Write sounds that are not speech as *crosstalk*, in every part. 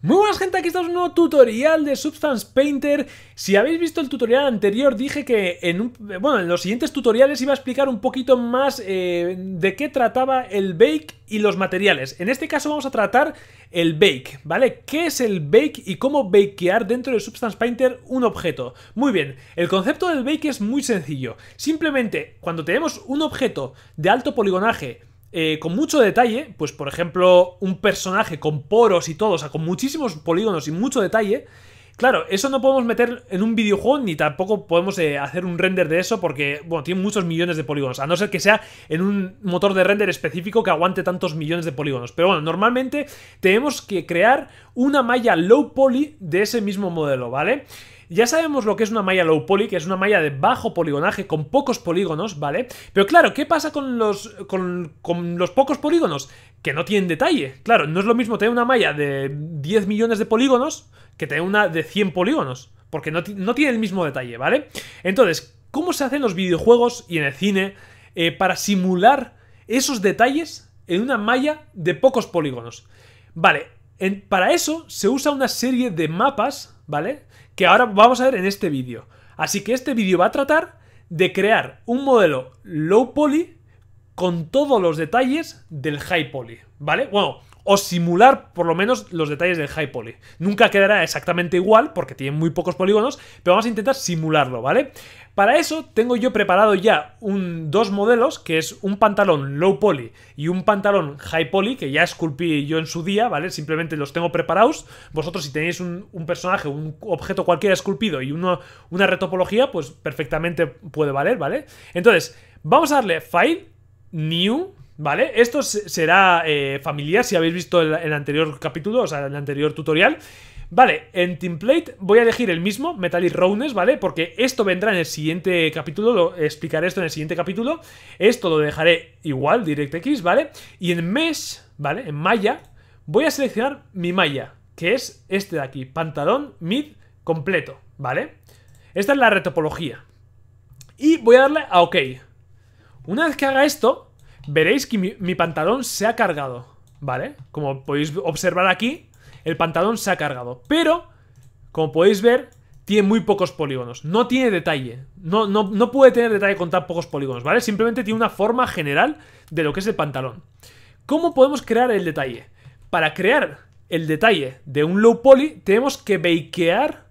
Muy buenas gente, aquí estamos en un nuevo tutorial de Substance Painter Si habéis visto el tutorial anterior dije que en, bueno, en los siguientes tutoriales iba a explicar un poquito más eh, de qué trataba el bake y los materiales En este caso vamos a tratar el bake, ¿vale? ¿Qué es el bake y cómo bakear dentro de Substance Painter un objeto? Muy bien, el concepto del bake es muy sencillo Simplemente cuando tenemos un objeto de alto poligonaje eh, con mucho detalle, pues por ejemplo, un personaje con poros y todo, o sea, con muchísimos polígonos y mucho detalle. Claro, eso no podemos meter en un videojuego ni tampoco podemos eh, hacer un render de eso porque, bueno, tiene muchos millones de polígonos, a no ser que sea en un motor de render específico que aguante tantos millones de polígonos. Pero bueno, normalmente tenemos que crear una malla low poly de ese mismo modelo, ¿vale? vale ya sabemos lo que es una malla low poly, que es una malla de bajo poligonaje, con pocos polígonos, ¿vale? Pero claro, ¿qué pasa con los, con, los pocos polígonos? Que no tienen detalle. Claro, no es lo mismo tener una malla de 10 millones de polígonos que tener una de 100 polígonos. Porque no, tiene el mismo detalle, ¿vale? Entonces, ¿cómo se hacen los videojuegos y en el cine eh, para simular esos detalles en una malla de pocos polígonos? Vale, para eso se usa una serie de mapas ¿vale? Que ahora vamos a ver en este vídeo. Así que este vídeo va a tratar de crear un modelo low poly con todos los detalles del high poly, ¿vale? Bueno, o simular por lo menos los detalles del high poly. Nunca quedará exactamente igual porque tiene muy pocos polígonos, pero vamos a intentar simularlo, ¿vale? Para eso tengo yo preparado ya un, dos modelos, que es un pantalón low poly y un pantalón high poly, que ya esculpí yo en su día, ¿vale? Simplemente los tengo preparados. Vosotros si tenéis un, personaje, un objeto cualquiera esculpido y una retopología, pues perfectamente puede valer, ¿vale? Entonces, vamos a darle File, New, ¿Vale? Esto será eh, familiar si habéis visto el, anterior capítulo, o sea, el anterior tutorial. Vale, en template voy a elegir el mismo, Metallic Roundness, ¿vale? Porque esto vendrá en el siguiente capítulo, explicaré esto en el siguiente capítulo. Esto lo dejaré igual, DirectX, ¿vale? Y en Mesh, ¿vale? En Malla, voy a seleccionar mi malla, que es este de aquí, pantalón mid completo, ¿vale? Esta es la retopología. Y voy a darle a OK. Una vez que haga esto, veréis que mi, pantalón se ha cargado, ¿vale? Como podéis observar aquí, el pantalón se ha cargado. Pero, como podéis ver, tiene muy pocos polígonos. No tiene detalle. No, no, no, puede tener detalle con tan pocos polígonos, ¿vale? Simplemente tiene una forma general de lo que es el pantalón. ¿Cómo podemos crear el detalle? Para crear el detalle de un low poly, tenemos que bakear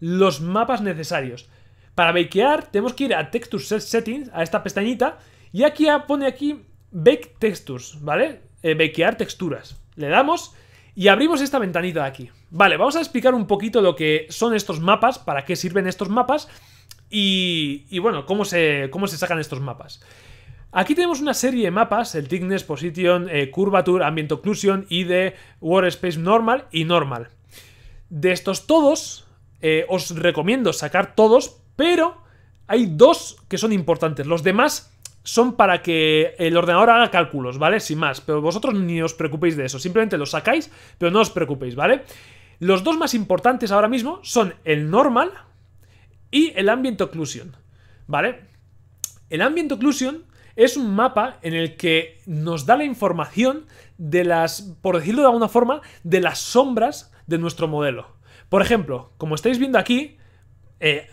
los mapas necesarios. Para bakear, tenemos que ir a Texture Settings, a esta pestañita, y aquí pone aquí Bake Textures, ¿vale? Eh, texturas. Le damos y abrimos esta ventanita de aquí. Vale, vamos a explicar un poquito lo que son estos mapas, para qué sirven estos mapas y, y bueno, cómo se, cómo se sacan estos mapas. Aquí tenemos una serie de mapas, el Thickness, Position, eh, Curvature, Ambient Occlusion, ID, space Normal y Normal. De estos todos, eh, os recomiendo sacar todos, pero hay dos que son importantes. Los demás son para que el ordenador haga cálculos, ¿vale? Sin más, pero vosotros ni os preocupéis de eso, simplemente lo sacáis, pero no os preocupéis, ¿vale? Los dos más importantes ahora mismo son el normal y el ambient occlusion, ¿vale? El ambient occlusion es un mapa en el que nos da la información de las, por decirlo de alguna forma, de las sombras de nuestro modelo. Por ejemplo, como estáis viendo aquí, eh,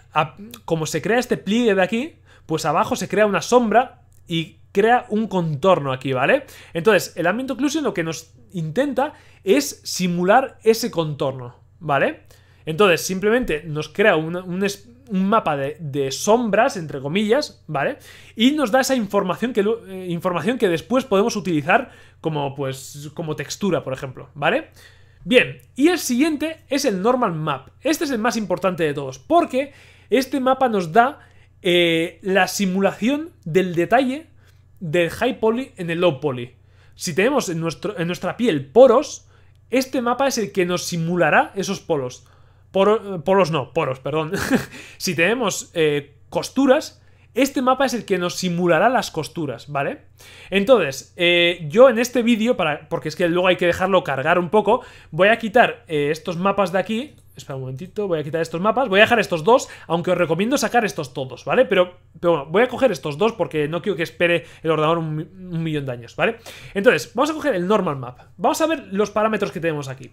como se crea este pliegue de aquí, pues abajo se crea una sombra y crea un contorno aquí, ¿vale? Entonces, el Ambient Occlusion lo que nos intenta es simular ese contorno, ¿vale? Entonces, simplemente nos crea un, mapa de, sombras, entre comillas, ¿vale? Y nos da esa información que, eh, información que después podemos utilizar como, pues, como textura, por ejemplo, ¿vale? Bien, y el siguiente es el Normal Map. Este es el más importante de todos, porque este mapa nos da eh, la simulación del detalle del high poly en el low poly. Si tenemos en, nuestro, en nuestra piel poros, este mapa es el que nos simulará esos polos. Poros polos no, poros, perdón. *laughs* si tenemos eh, costuras, este mapa es el que nos simulará las costuras, ¿vale? Entonces, eh, yo en este vídeo, porque es que luego hay que dejarlo cargar un poco, voy a quitar estos mapas de aquí, Espera un momentito, voy a quitar estos mapas. Voy a dejar estos dos, aunque os recomiendo sacar estos todos, ¿vale? Pero, pero bueno, voy a coger estos dos porque no quiero que espere el ordenador un, millón de años, ¿vale? Entonces, vamos a coger el normal map. Vamos a ver los parámetros que tenemos aquí.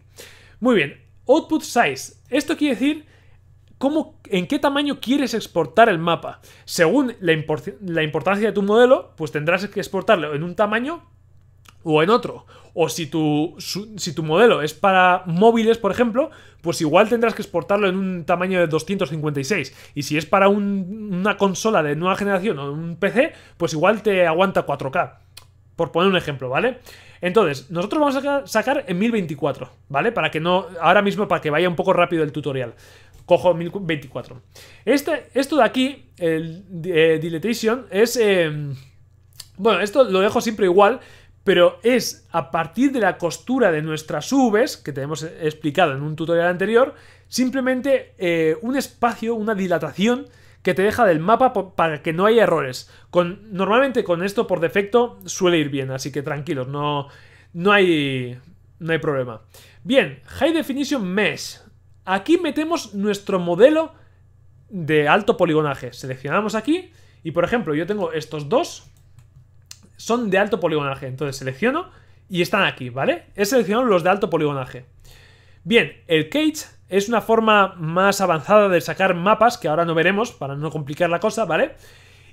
Muy bien, output size. Esto quiere decir cómo, en qué tamaño quieres exportar el mapa. Según la, la importancia de tu modelo, pues tendrás que exportarlo en un tamaño o en otro. O si tu, si tu modelo es para móviles, por ejemplo, pues igual tendrás que exportarlo en un tamaño de 256. Y si es para una consola de nueva generación o un PC, pues igual te aguanta 4K. Por poner un ejemplo, ¿vale? Entonces, nosotros vamos a sacar en 1024, ¿vale? Para que no, ahora mismo, para que vaya un poco rápido el tutorial. Cojo 1024. Este, esto de aquí, el eh, diletation es... Em, bueno, esto lo dejo siempre igual, pero es a partir de la costura de nuestras Vs, que tenemos explicado en un tutorial anterior, simplemente eh, un espacio, una dilatación que te deja del mapa para que no haya errores. Con, normalmente con esto por defecto suele ir bien, así que tranquilos, no, no, hay, no hay problema. Bien, High Definition Mesh. Aquí metemos nuestro modelo de alto poligonaje. Seleccionamos aquí y, por ejemplo, yo tengo estos dos son de alto poligonaje. Entonces selecciono y están aquí, ¿vale? He seleccionado los de alto poligonaje. Bien, el cage es una forma más avanzada de sacar mapas, que ahora no veremos para no complicar la cosa, ¿vale?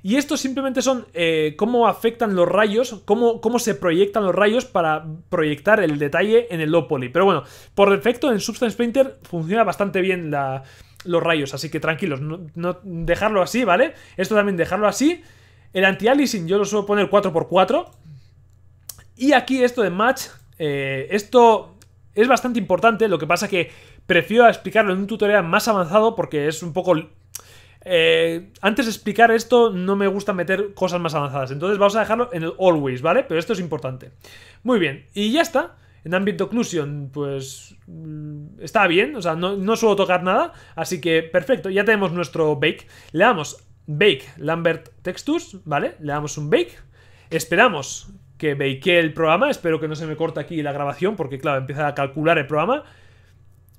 Y estos simplemente son eh, cómo afectan los rayos, cómo, cómo, se proyectan los rayos para proyectar el detalle en el low poly. Pero bueno, por defecto en Substance Painter funciona bastante bien los rayos, así que tranquilos, no dejarlo así, ¿vale? Esto también dejarlo así el anti-aliasing yo lo suelo poner 4x4. Y aquí esto de match, eh, esto es bastante importante, lo que pasa que prefiero explicarlo en un tutorial más avanzado porque es un poco... Eh, antes de explicar esto no me gusta meter cosas más avanzadas, entonces vamos a dejarlo en el always, ¿vale? Pero esto es importante. Muy bien, y ya está. En Ambient Occlusion, pues mm, está bien, o sea, no, no suelo tocar nada, así que perfecto, ya tenemos nuestro bake. Le damos bake Lambert Textures, ¿vale? Le damos un bake. Esperamos que bakee el programa. Espero que no se me corte aquí la grabación porque, claro, empieza a calcular el programa.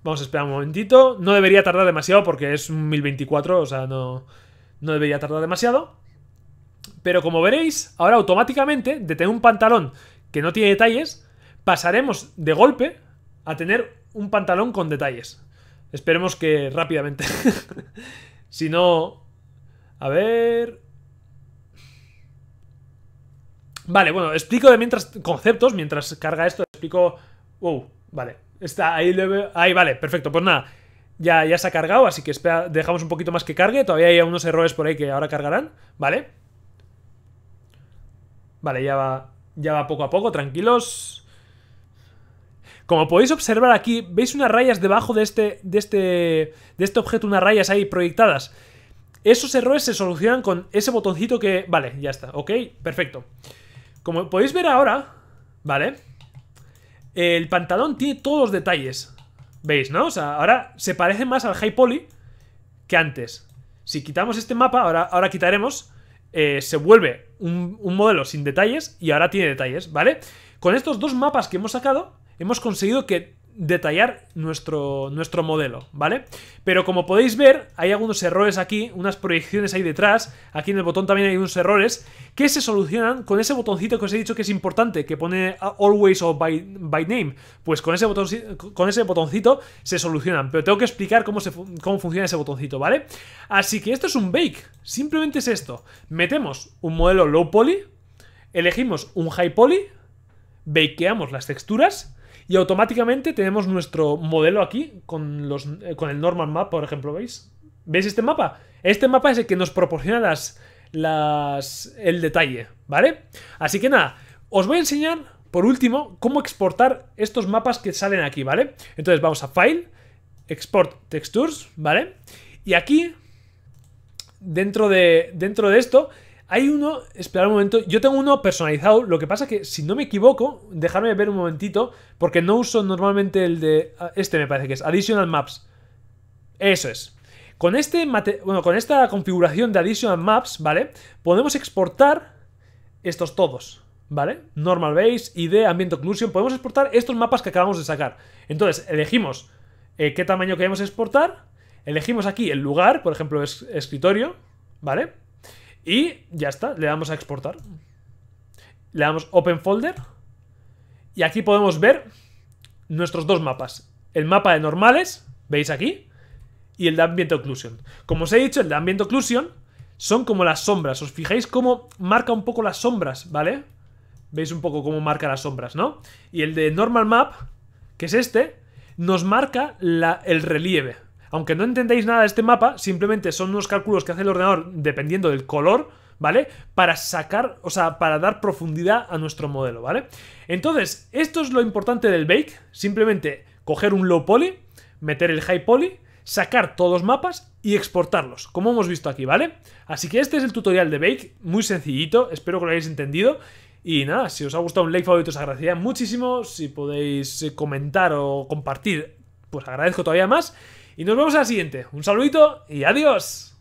Vamos a esperar un momentito. No debería tardar demasiado porque es un 1024, o sea, no, no debería tardar demasiado. Pero como veréis, ahora automáticamente, de tener un pantalón que no tiene detalles, pasaremos de golpe a tener un pantalón con detalles. Esperemos que rápidamente. *laughs* si no, a ver... Vale, bueno, explico de mientras conceptos, mientras carga esto, explico... Wow, vale, está ahí, ahí vale, perfecto, pues nada, ya, ya se ha cargado, así que dejamos un poquito más que cargue, todavía hay unos errores por ahí que ahora cargarán, ¿vale? Vale, ya va, ya va poco a poco, tranquilos. Como podéis observar aquí, veis unas rayas debajo de este, de este, de este objeto, unas rayas ahí proyectadas esos errores se solucionan con ese botoncito que... Vale, ya está, ok, perfecto. Como podéis ver ahora, ¿vale? El pantalón tiene todos los detalles. ¿Veis, no? O sea, ahora se parece más al High Poly que antes. Si quitamos este mapa, ahora, ahora quitaremos... Eh, se vuelve un, modelo sin detalles y ahora tiene detalles, ¿vale? Con estos dos mapas que hemos sacado, hemos conseguido que detallar nuestro, nuestro modelo, ¿vale? Pero como podéis ver, hay algunos errores aquí, unas proyecciones ahí detrás, aquí en el botón también hay unos errores, que se solucionan con ese botoncito que os he dicho que es importante, que pone Always or by, by Name, pues con ese, botón, con ese botoncito se solucionan, pero tengo que explicar cómo, se, cómo funciona ese botoncito, ¿vale? Así que esto es un bake, simplemente es esto, metemos un modelo low poly, elegimos un high poly, bakeamos las texturas, y automáticamente tenemos nuestro modelo aquí con, los, eh, con el normal Map, por ejemplo, ¿veis? ¿Veis este mapa? Este mapa es el que nos proporciona las, las, el detalle, ¿vale? Así que nada, os voy a enseñar, por último, cómo exportar estos mapas que salen aquí, ¿vale? Entonces vamos a File, Export Textures, ¿vale? Y aquí, dentro de, dentro de esto, hay uno, esperad un momento, yo tengo uno personalizado, lo que pasa es que si no me equivoco, dejarme ver un momentito, porque no uso normalmente el de... Ah, este me parece que es, Additional Maps. Eso es. Con, este bueno, con esta configuración de Additional Maps, ¿vale? Podemos exportar estos todos, ¿vale? Normal Base, ID, Ambiente Occlusion, podemos exportar estos mapas que acabamos de sacar. Entonces, elegimos eh, qué tamaño queremos exportar, elegimos aquí el lugar, por ejemplo, es, escritorio, ¿vale? Y ya está, le damos a exportar. Le damos Open Folder. Y aquí podemos ver nuestros dos mapas. El mapa de normales, veis aquí, y el de Ambient Occlusion. Como os he dicho, el de Ambient Occlusion son como las sombras. Os fijáis cómo marca un poco las sombras, ¿vale? Veis un poco cómo marca las sombras, ¿no? Y el de Normal Map, que es este, nos marca el relieve, aunque no entendáis nada de este mapa, simplemente son unos cálculos que hace el ordenador dependiendo del color, ¿vale? Para sacar, o sea, para dar profundidad a nuestro modelo, ¿vale? Entonces, esto es lo importante del bake, simplemente coger un low poly, meter el high poly, sacar todos los mapas y exportarlos, como hemos visto aquí, ¿vale? Así que este es el tutorial de Bake, muy sencillito, espero que lo hayáis entendido. Y nada, si os ha gustado un like favorito os agradecería muchísimo, si podéis eh, comentar o compartir, pues agradezco todavía más. Y nos vemos en la siguiente. Un saludito y adiós.